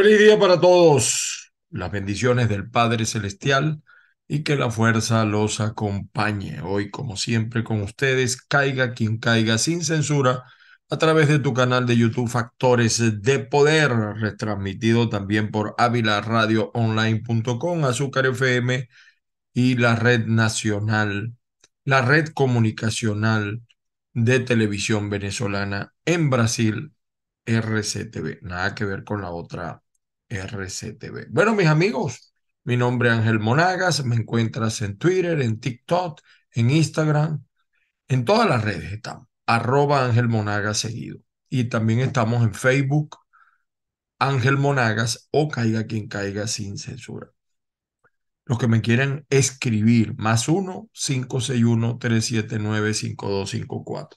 Feliz día para todos. Las bendiciones del Padre Celestial y que la fuerza los acompañe. Hoy, como siempre, con ustedes, caiga quien caiga sin censura a través de tu canal de YouTube Factores de Poder, retransmitido también por avilaradioonline.com, Azúcar FM y la red nacional, la red comunicacional de televisión venezolana en Brasil, RCTV. Nada que ver con la otra RCTV. Bueno, mis amigos, mi nombre es Ángel Monagas, me encuentras en Twitter, en TikTok, en Instagram, en todas las redes estamos, arroba Ángel Monagas seguido. Y también estamos en Facebook, Ángel Monagas o Caiga quien caiga sin censura. Los que me quieran escribir, más uno, 561-379-5254.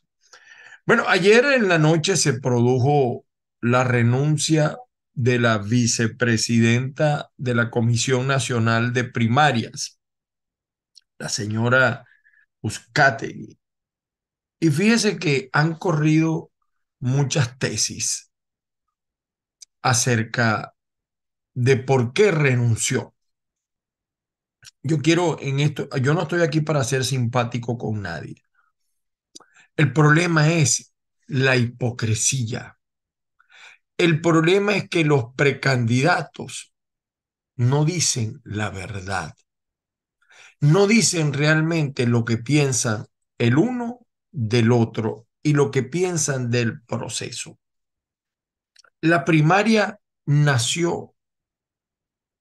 Bueno, ayer en la noche se produjo la renuncia de la vicepresidenta de la Comisión Nacional de Primarias, la señora Uzcategui. Y fíjese que han corrido muchas tesis acerca de por qué renunció. Yo quiero en esto, yo no estoy aquí para ser simpático con nadie. El problema es la hipocresía el problema es que los precandidatos no dicen la verdad, no dicen realmente lo que piensan el uno del otro y lo que piensan del proceso. La primaria nació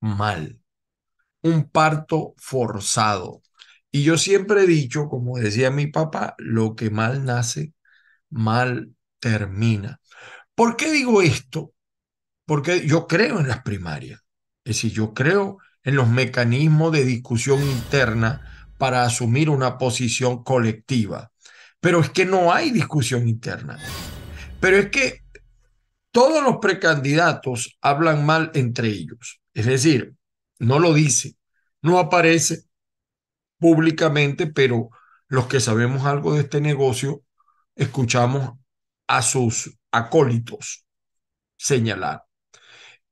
mal, un parto forzado. Y yo siempre he dicho, como decía mi papá, lo que mal nace, mal termina. ¿Por qué digo esto? Porque yo creo en las primarias, es decir, yo creo en los mecanismos de discusión interna para asumir una posición colectiva. Pero es que no hay discusión interna. Pero es que todos los precandidatos hablan mal entre ellos. Es decir, no lo dice, no aparece públicamente, pero los que sabemos algo de este negocio escuchamos a sus acólitos señalar.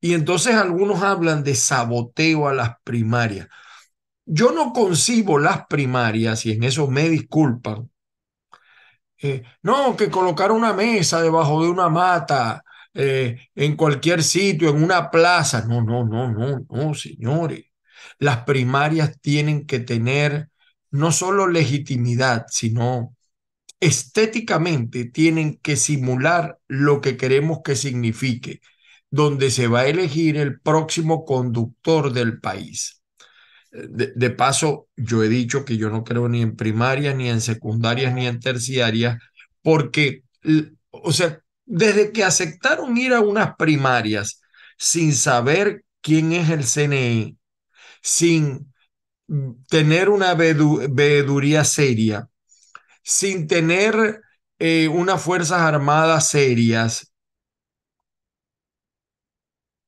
Y entonces algunos hablan de saboteo a las primarias. Yo no concibo las primarias, y en eso me disculpan. Eh, no, que colocar una mesa debajo de una mata, eh, en cualquier sitio, en una plaza. No, no, no, no, no, señores. Las primarias tienen que tener no solo legitimidad, sino estéticamente tienen que simular lo que queremos que signifique, donde se va a elegir el próximo conductor del país. Eh, de, paso, yo he dicho que yo no creo ni en primarias ni en secundarias, ni en terciarias, porque, o sea, desde que aceptaron ir a unas primarias sin saber quién es el CNE, sin mm, tener una veeduría seria, sin tener eh, unas Fuerzas Armadas serias,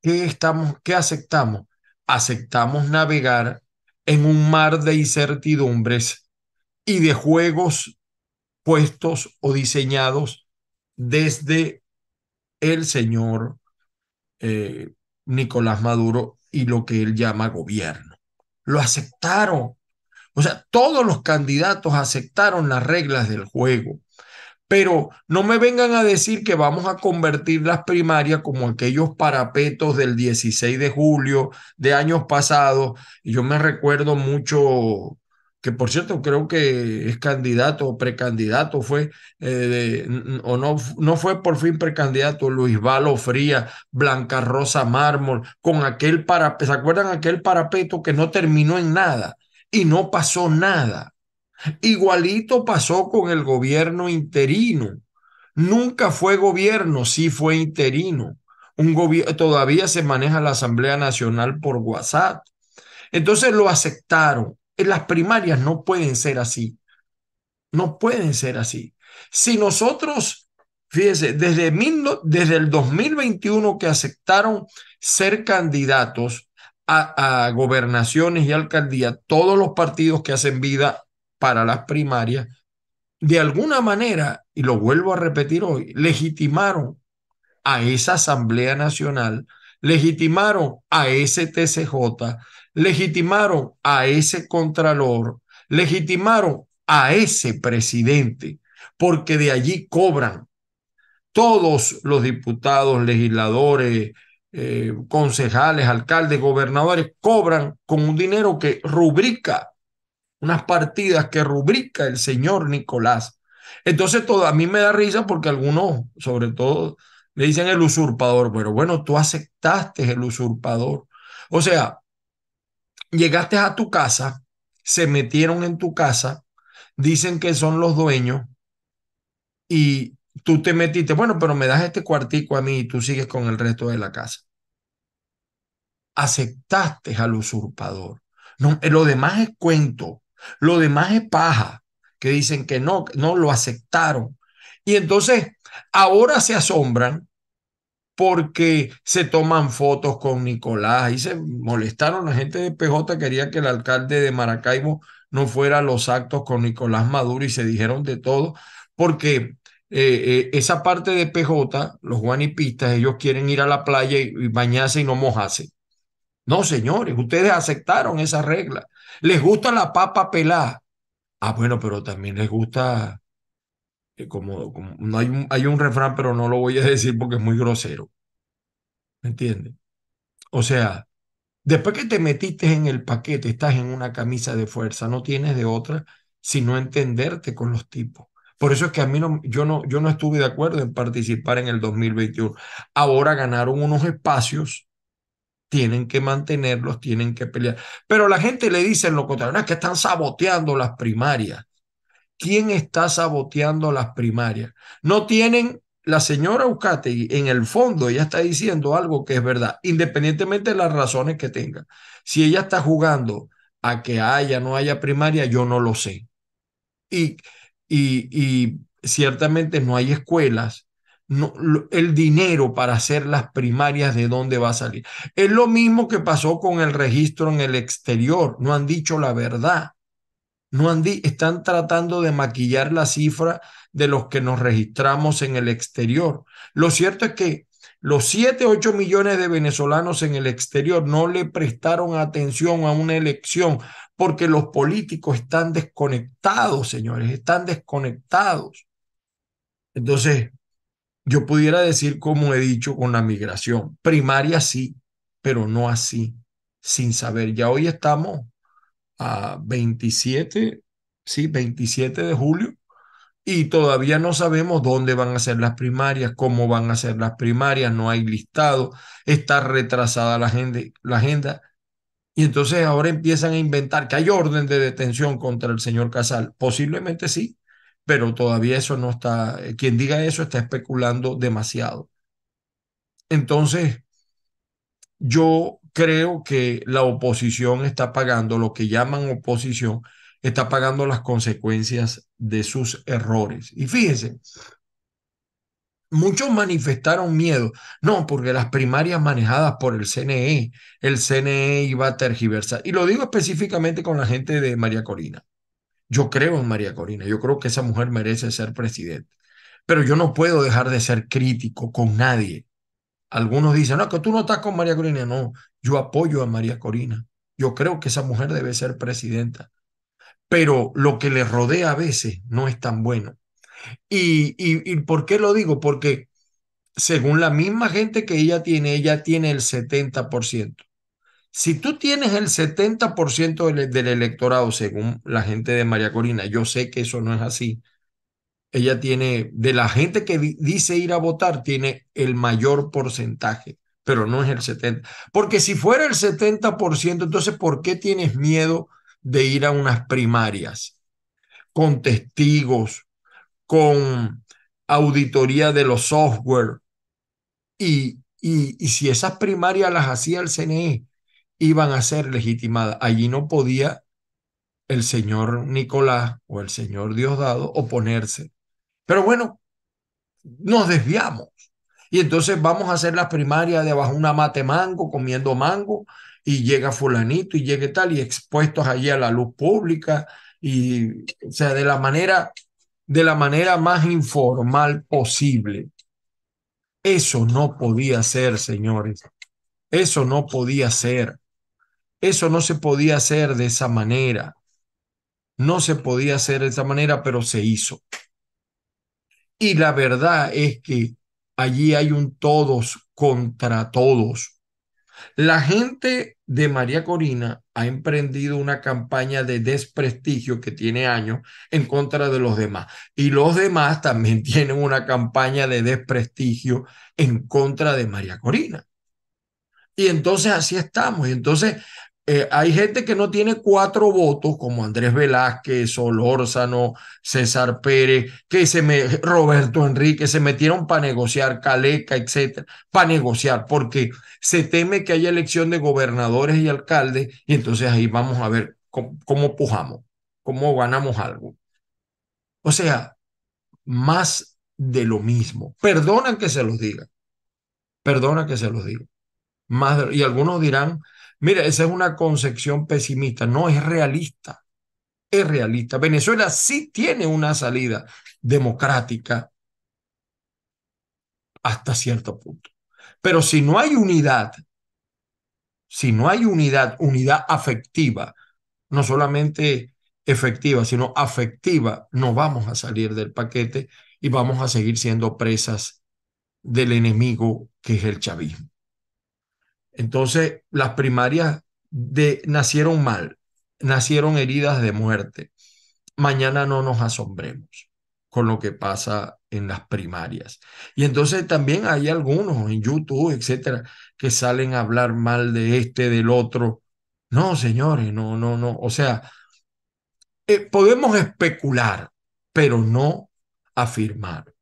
¿qué, estamos, aceptamos? Aceptamos navegar en un mar de incertidumbres y de juegos puestos o diseñados desde el señor eh, Nicolás Maduro y lo que él llama gobierno. Lo aceptaron o sea, todos los candidatos aceptaron las reglas del juego. Pero no me vengan a decir que vamos a convertir las primarias como aquellos parapetos del 16 de julio de años pasados. Y yo me recuerdo mucho, que por cierto creo que es candidato o precandidato, fue, eh, o no, no fue por fin precandidato, Luis Valo Fría, Blanca Rosa Mármol, con aquel parapeto, ¿se acuerdan aquel parapeto que no terminó en nada? y no pasó nada. Igualito pasó con el gobierno interino. Nunca fue gobierno, sí fue interino. Un gobierno, todavía se maneja la Asamblea Nacional por WhatsApp. Entonces lo aceptaron. En las primarias no pueden ser así. No pueden ser así. Si nosotros, fíjense, desde, desde el 2021 que aceptaron ser candidatos, a, gobernaciones y alcaldías todos los partidos que hacen vida para las primarias, de alguna manera, y lo vuelvo a repetir hoy, legitimaron a esa Asamblea Nacional, legitimaron a ese TCJ, legitimaron a ese Contralor, legitimaron a ese presidente, porque de allí cobran todos los diputados, legisladores, eh, concejales, alcaldes, gobernadores, cobran con un dinero que rubrica, unas partidas que rubrica el señor Nicolás. Entonces todo a mí me da risa porque algunos, sobre todo, le dicen el usurpador, pero bueno, tú aceptaste el usurpador. O sea, llegaste a tu casa, se metieron en tu casa, dicen que son los dueños y tú te metiste, bueno, pero me das este cuartico a mí y tú sigues con el resto de la casa. Aceptaste al usurpador. No, eh, lo demás es cuento, lo demás es paja, que dicen que no, no lo aceptaron. Y entonces ahora se asombran porque se toman fotos con Nicolás. y se molestaron la gente de PJ, quería que el alcalde de Maracaibo no fuera a los actos con Nicolás Maduro y se dijeron de todo, porque eh, eh, esa parte de PJ, los guanipistas, ellos quieren ir a la playa y, bañarse y no mojarse. No, señores, ustedes aceptaron esa regla. Les gusta la papa pelada. Ah, bueno, pero también les gusta, eh, como, no hay, un, hay un refrán, pero no lo voy a decir porque es muy grosero. ¿Me entiendes? O sea, después que te metiste en el paquete, estás en una camisa de fuerza, no tienes de otra sino entenderte con los tipos por eso es que a mí no, yo, no, yo no estuve de acuerdo en participar en el 2021. Ahora ganaron unos espacios, tienen que mantenerlos, tienen que pelear. Pero la gente le dice en lo contrario, es que están saboteando las primarias. ¿Quién está saboteando las primarias? No tienen la señora Ucate, en el fondo, ella está diciendo algo que es verdad, independientemente de las razones que tenga. Si ella está jugando a que haya, o no haya primaria, yo no lo sé. Y y, ciertamente no hay escuelas, no, el dinero para hacer las primarias de dónde va a salir. Es lo mismo que pasó con el registro en el exterior. No han dicho la verdad. No han están tratando de maquillar la cifra de los que nos registramos en el exterior. Lo cierto es que los 7, 8 millones de venezolanos en el exterior no le prestaron atención a una elección porque los políticos están desconectados, señores, están desconectados. Entonces, yo pudiera decir, como he dicho, con la migración, primaria sí, pero no así, sin saber. Ya hoy estamos a 27, sí, 27 de julio, y todavía no sabemos dónde van a ser las primarias, cómo van a ser las primarias, no hay listado, está retrasada la agenda, la agenda y entonces ahora empiezan a inventar que hay orden de detención contra el señor Casal. Posiblemente sí, pero todavía eso no está, eh, quien diga eso está especulando demasiado. Entonces, yo creo que la oposición está pagando, lo que llaman oposición, está pagando las consecuencias de sus errores. Y fíjense, muchos manifestaron miedo. No, porque las primarias manejadas por el CNE, el CNE iba a tergiversar. Y lo digo específicamente con la gente de María Corina. Yo creo en María Corina, yo creo que esa mujer merece ser presidente. Pero yo no puedo dejar de ser crítico con nadie. Algunos dicen, no, que tú no estás con María Corina. No, yo apoyo a María Corina. Yo creo que esa mujer debe ser presidenta. Pero lo que le rodea a veces no es tan bueno. Y, por qué lo digo? Porque según la misma gente que ella tiene, ella tiene el 70%. Si tú tienes el 70% del, del, electorado, según la gente de María Corina, yo sé que eso no es así. Ella tiene, de la gente que dice ir a votar, tiene el mayor porcentaje, pero no es el 70%. Porque si fuera el 70%, entonces, ¿por qué tienes miedo de ir a unas primarias con testigos, con auditoría de los software. Y, si esas primarias las hacía el CNE, iban a ser legitimadas. Allí no podía el señor Nicolás o el señor Diosdado oponerse. Pero bueno, nos desviamos. Y entonces vamos a hacer las primarias de abajo una mate mango, comiendo mango, y llega fulanito y llegue tal, y expuestos allí a la luz pública, y o sea, de la manera de la manera más informal posible. Eso no podía ser, señores. Eso no podía ser. Eso no se podía hacer de esa manera. No se podía hacer de esa manera, pero se hizo. Y la verdad es que allí hay un todos contra todos. La gente de María Corina ha emprendido una campaña de desprestigio que tiene años en contra de los demás. Y los demás también tienen una campaña de desprestigio en contra de María Corina. Y entonces así estamos. entonces eh, hay gente que no tiene cuatro votos, como Andrés Velázquez, Solórzano, César Pérez, que se me, Roberto Enrique, se metieron para negociar, Caleca, etcétera, para negociar, porque se teme que haya elección de gobernadores y alcaldes, y entonces ahí vamos a ver cómo, pujamos, cómo ganamos algo. O sea, más de lo mismo. Perdona que se los diga. Perdona que se los diga. Más y algunos dirán, Mira, esa es una concepción pesimista, no es realista. Es realista. Venezuela sí tiene una salida democrática hasta cierto punto. Pero si no hay unidad, si no hay unidad, unidad afectiva, no solamente efectiva, sino afectiva, no vamos a salir del paquete y vamos a seguir siendo presas del enemigo que es el chavismo. Entonces, las primarias de, nacieron mal, nacieron heridas de muerte. Mañana no nos asombremos con lo que pasa en las primarias. Y entonces también hay algunos en YouTube, etcétera, que salen a hablar mal de este, del otro. No, señores, no, no, no. O sea, eh, podemos especular, pero no afirmar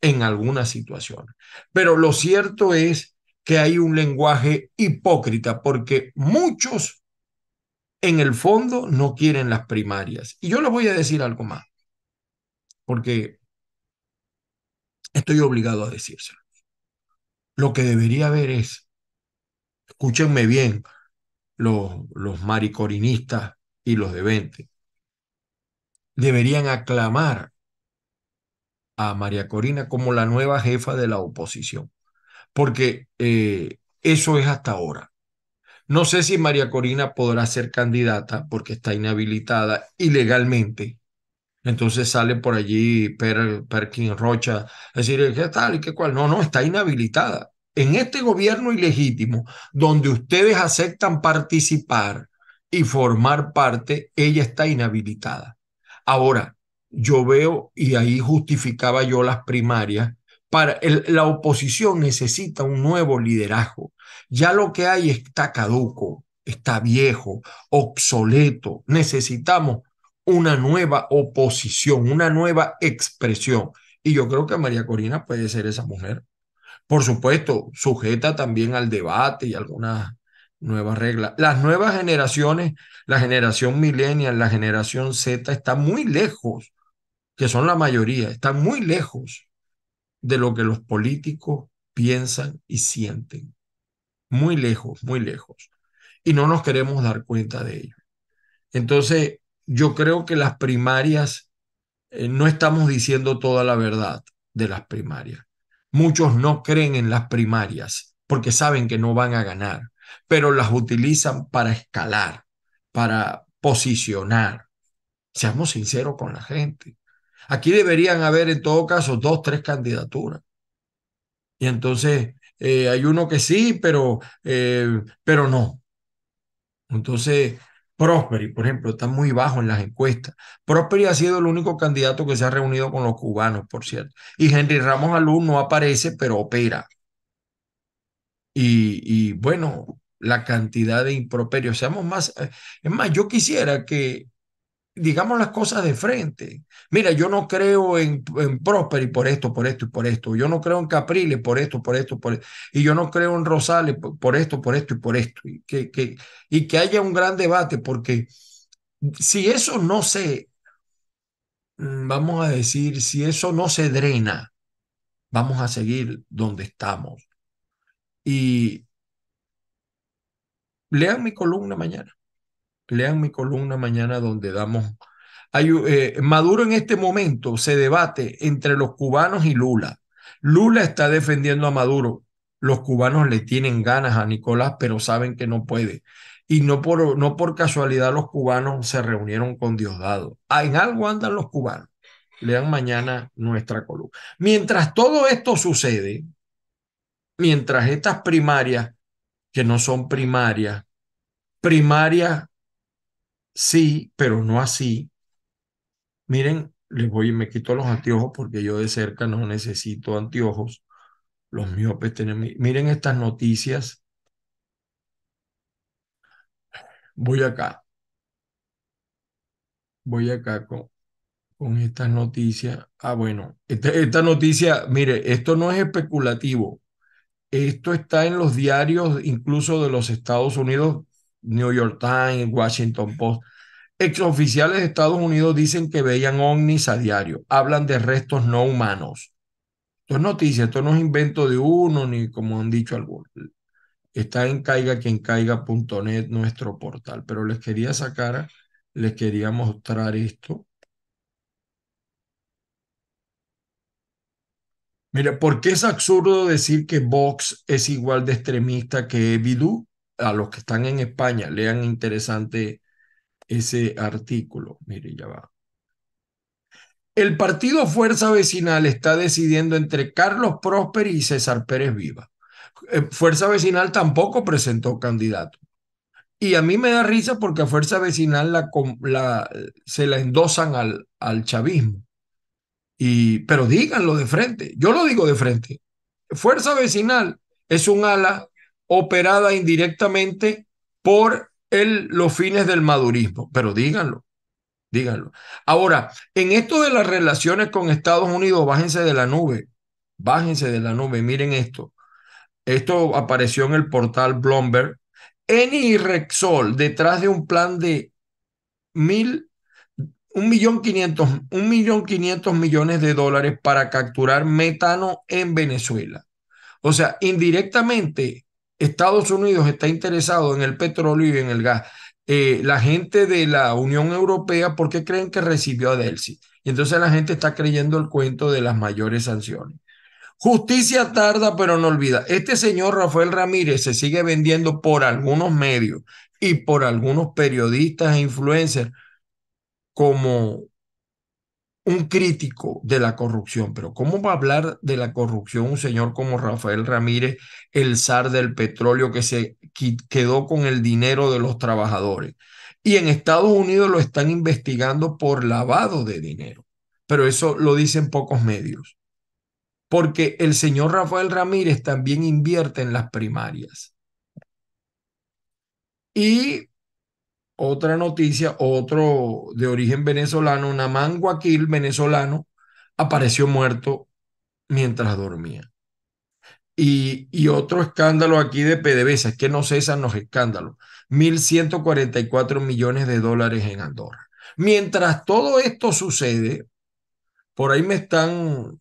en algunas situación Pero lo cierto es que hay un lenguaje hipócrita, porque muchos en el fondo no quieren las primarias. Y yo les voy a decir algo más, porque estoy obligado a decírselo. Lo que debería haber es, escúchenme bien, los, los maricorinistas y los de 20, deberían aclamar a María Corina como la nueva jefa de la oposición porque eh, eso es hasta ahora. No sé si María Corina podrá ser candidata porque está inhabilitada ilegalmente. Entonces sale por allí Perkin Rocha decir, ¿qué tal y qué cual? No, no, está inhabilitada. En este gobierno ilegítimo, donde ustedes aceptan participar y formar parte, ella está inhabilitada. Ahora, yo veo, y ahí justificaba yo las primarias, la oposición necesita un nuevo liderazgo. Ya lo que hay está caduco, está viejo, obsoleto. Necesitamos una nueva oposición, una nueva expresión. Y yo creo que María Corina puede ser esa mujer. Por supuesto, sujeta también al debate y algunas nuevas reglas. Las nuevas generaciones, la generación millennial, la generación Z, está muy lejos, que son la mayoría, están muy lejos de lo que los políticos piensan y sienten. Muy lejos, muy lejos. Y no nos queremos dar cuenta de ello. Entonces, yo creo que las primarias, eh, no estamos diciendo toda la verdad de las primarias. Muchos no creen en las primarias porque saben que no van a ganar, pero las utilizan para escalar, para posicionar. Seamos sinceros con la gente. Aquí deberían haber en todo caso dos, tres candidaturas. Y entonces eh, hay uno que sí, pero, eh, pero no. Entonces, Prosperi, por ejemplo, está muy bajo en las encuestas. Prosperi ha sido el único candidato que se ha reunido con los cubanos, por cierto. Y Henry Ramos Alú no aparece, pero opera. Y, y bueno, la cantidad de improperios. Seamos más. Eh, es más, yo quisiera que digamos las cosas de frente. Mira, yo no creo en, en y por esto, por esto y por esto. Yo no creo en Capriles por esto, por esto, por esto. Y yo no creo en Rosales por, esto, por esto y por esto. Y que, que, y que haya un gran debate, porque si eso no se, mm, vamos a decir, si eso no se drena, vamos a seguir donde estamos. Y lean mi columna mañana. Lean mi columna mañana donde damos... Hay, eh, Maduro en este momento se debate entre los cubanos y Lula. Lula está defendiendo a Maduro. Los cubanos le tienen ganas a Nicolás, pero saben que no puede. Y no por, no por casualidad los cubanos se reunieron con Diosdado. Ah, en algo andan los cubanos. Lean mañana nuestra columna. Mientras todo esto sucede, mientras estas primarias, que no son primarias, primarias sí, pero no así. Miren, les voy y me quito los anteojos porque yo de cerca no necesito anteojos. Los miopes tienen... Miren estas noticias. Voy acá. Voy acá con, con estas noticias. Ah, bueno, esta, esta noticia, mire, esto no es especulativo. Esto está en los diarios incluso de los Estados Unidos New York Times, Washington Post. Exoficiales de Estados Unidos dicen que veían ovnis a diario, hablan de restos no humanos. Esto es noticia, esto no es invento de uno, ni como han dicho algunos. Está en caigaquiencaiga.net nuestro portal, pero les quería sacar, les quería mostrar esto. Mira, ¿por qué es absurdo decir que Vox es igual de extremista que Evidu a los que están en España, lean interesante ese artículo. Mire, ya va. El partido Fuerza Vecinal está decidiendo entre Carlos Prósper y César Pérez Viva. Eh, Fuerza Vecinal tampoco presentó candidato. Y a mí me da risa porque a Fuerza Vecinal la, la, se la endosan al, al chavismo. Y, pero díganlo de frente. Yo lo digo de frente. Fuerza Vecinal es un ala operada indirectamente por los fines del madurismo. Pero díganlo, díganlo. Ahora, en esto de las relaciones con Estados Unidos, bájense de la nube, bájense de la nube, miren esto. Esto apareció en el portal Bloomberg. Eni y Rexol, detrás de un plan de mil, un millón quinientos, un millón quinientos millones de dólares para capturar metano en Venezuela. O sea, indirectamente Estados Unidos está interesado en el petróleo y en el gas. Eh, la gente de la Unión Europea, ¿por qué creen que recibió a Delcy? Y entonces la gente está creyendo el cuento de las mayores sanciones. Justicia tarda, pero no olvida. Este señor Rafael Ramírez se sigue vendiendo por algunos medios y por algunos periodistas e influencers como un crítico de la corrupción, pero ¿cómo va a hablar de la corrupción un señor como Rafael Ramírez, el zar del petróleo que se quedó con el dinero de los trabajadores? Y en Estados Unidos lo están investigando por lavado de dinero, pero eso lo dicen pocos medios, porque el señor Rafael Ramírez también invierte en las primarias. Y otra noticia, otro de origen venezolano, Namán Guaquil, venezolano, apareció muerto mientras dormía. Y, y, otro escándalo aquí de PDVSA, es que no cesan los escándalos, 1.144 millones de dólares en Andorra. Mientras todo esto sucede, por ahí me están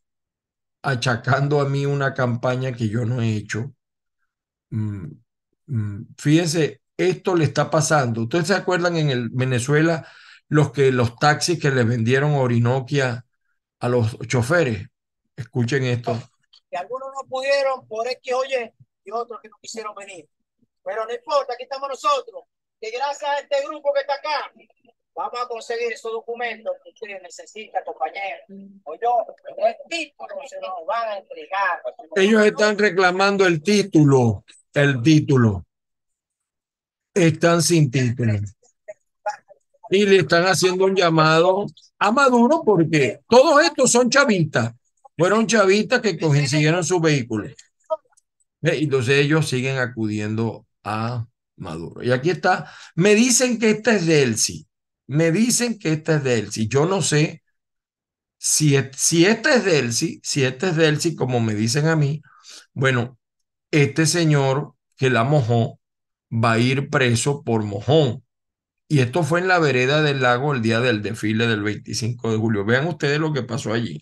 achacando a mí una campaña que yo no he hecho. Mm, mm, fíjense, esto le está pasando. ¿Ustedes se acuerdan en el Venezuela los que los taxis que les vendieron Orinoquia a los choferes? Escuchen esto. Que algunos no pudieron por que oye y otros que no quisieron venir. Pero no importa, aquí estamos nosotros, que gracias a este grupo que está acá, vamos a conseguir esos documentos que ustedes necesitan, compañero. O el título se nos van a entregar. Ellos están reclamando el título, el título están sin título. Y le están haciendo un llamado a Maduro porque todos estos son chavistas. Fueron chavistas que consiguieron su vehículo. Eh, entonces ellos siguen acudiendo a Maduro. Y aquí está. Me dicen que esta es de Me dicen que esta es de Yo no sé si, si este es de si esta es de como me dicen a mí. Bueno, este señor que la mojó va a ir preso por mojón. Y esto fue en la vereda del lago el día del desfile del 25 de julio. Vean ustedes lo que pasó allí.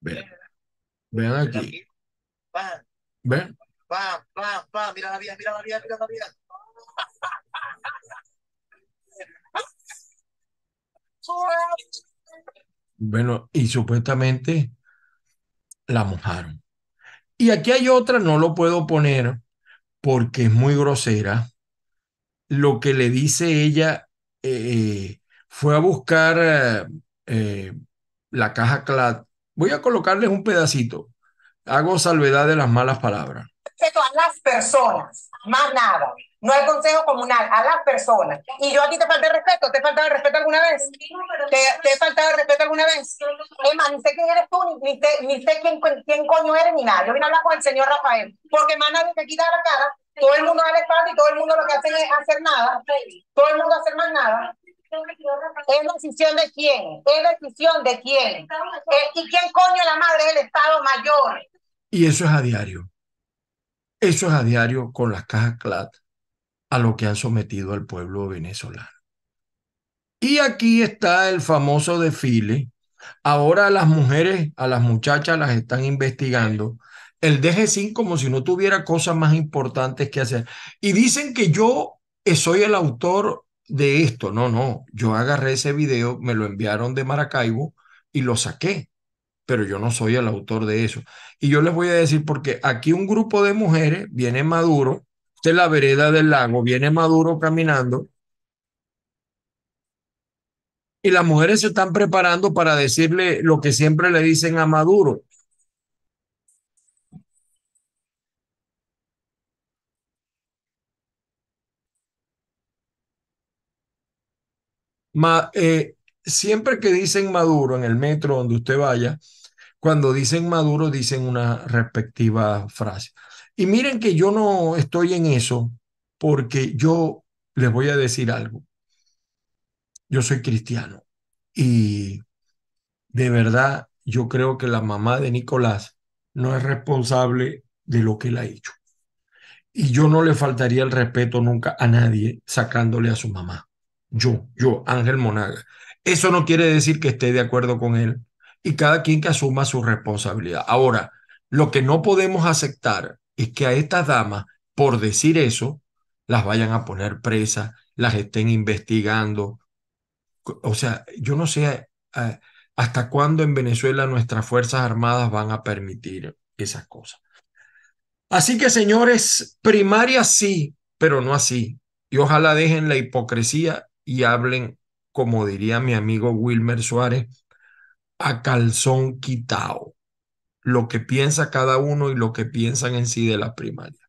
Vean, vean aquí. Vean. mira la vía, mira la vía, mira la vía. Bueno, y supuestamente la mojaron. Y aquí hay otra, no lo puedo poner porque es muy grosera. Lo que le dice ella eh, eh, fue a buscar eh, la caja CLAT. Voy a colocarles un pedacito. Hago salvedad de las malas palabras. a las personas, más nada no al Consejo Comunal, a las personas. Y yo aquí te falta el respeto, ¿te he faltado respeto alguna vez? ¿Te, te he faltado respeto alguna vez? más ni sé quién eres tú, ni, sé quién, coño eres, ni nada. Yo vine a hablar con el señor Rafael, porque más nadie te quita la cara, todo el mundo da la espalda y todo el mundo lo que hace es hacer nada, todo el mundo hace más nada. Es decisión de quién, es decisión de quién. Eh, ¿Y quién coño la madre Es el Estado Mayor? Y eso es a diario. Eso es a diario con las cajas CLAT a lo que han sometido al pueblo venezolano. Y aquí está el famoso desfile. Ahora a las mujeres, a las muchachas las están investigando. El deje sin como si no tuviera cosas más importantes que hacer. Y dicen que yo soy el autor de esto. No, no, yo agarré ese video, me lo enviaron de Maracaibo y lo saqué. Pero yo no soy el autor de eso. Y yo les voy a decir porque aquí un grupo de mujeres viene Maduro la vereda del lago, viene Maduro caminando y las mujeres se están preparando para decirle lo que siempre le dicen a Maduro. Eh, siempre que dicen Maduro en el metro donde usted vaya, cuando dicen Maduro dicen una respectiva frase. Y miren que yo no estoy en eso porque yo les voy a decir algo. Yo soy cristiano y de verdad yo creo que la mamá de Nicolás no es responsable de lo que él ha hecho. Y yo no le faltaría el respeto nunca a nadie sacándole a su mamá. Yo, yo, Ángel Monaga. Eso no quiere decir que esté de acuerdo con él y cada quien que asuma su responsabilidad. Ahora, lo que no podemos aceptar es que a estas damas, por decir eso, las vayan a poner presas, las estén investigando. O sea, yo no sé hasta cuándo en Venezuela nuestras Fuerzas Armadas van a permitir esas cosas. Así que, señores, primaria sí, pero no así. Y ojalá dejen la hipocresía y hablen, como diría mi amigo Wilmer Suárez, a calzón quitado lo que piensa cada uno y lo que piensan en sí de la primaria.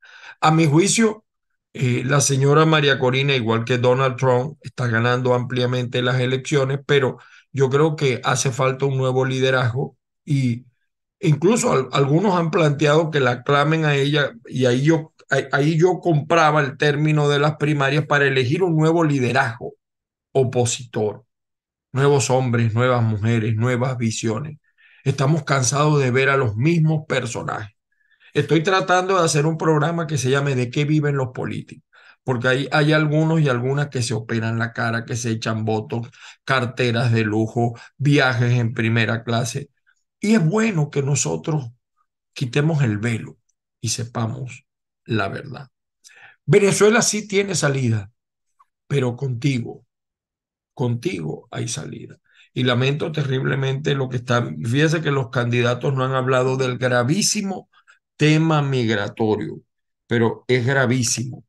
A mi juicio, eh, la señora María Corina, igual que Donald Trump, está ganando ampliamente las elecciones, pero yo creo que hace falta un nuevo liderazgo y incluso algunos han planteado que la clamen a ella y ahí yo, ahí yo compraba el término de las primarias para elegir un nuevo liderazgo opositor, nuevos hombres, nuevas mujeres, nuevas visiones. Estamos cansados de ver a los mismos personajes. Estoy tratando de hacer un programa que se llame ¿De qué viven los políticos? Porque ahí hay algunos y algunas que se operan la cara, que se echan votos, carteras de lujo, viajes en primera clase. Y es bueno que nosotros quitemos el velo y sepamos la verdad. Venezuela sí tiene salida, pero contigo, contigo hay salida y lamento terriblemente lo que está, fíjese que los candidatos no han hablado del gravísimo tema migratorio, pero es gravísimo.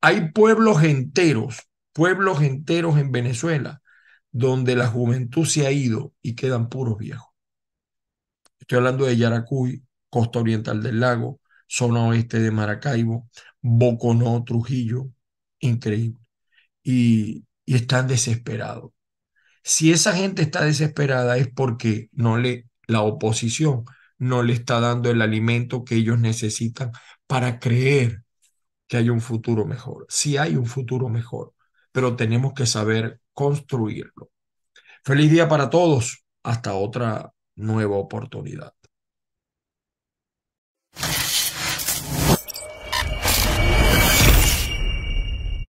Hay pueblos enteros, pueblos enteros en Venezuela, donde la juventud se ha ido y quedan puros viejos. Estoy hablando de Yaracuy, costa oriental del lago, zona oeste de Maracaibo, Boconó, Trujillo, increíble. Y, y están desesperados. Si esa gente está desesperada es porque no le, la oposición no le está dando el alimento que ellos necesitan para creer que hay un futuro mejor. Sí hay un futuro mejor, pero tenemos que saber construirlo. Feliz día para todos. Hasta otra nueva oportunidad.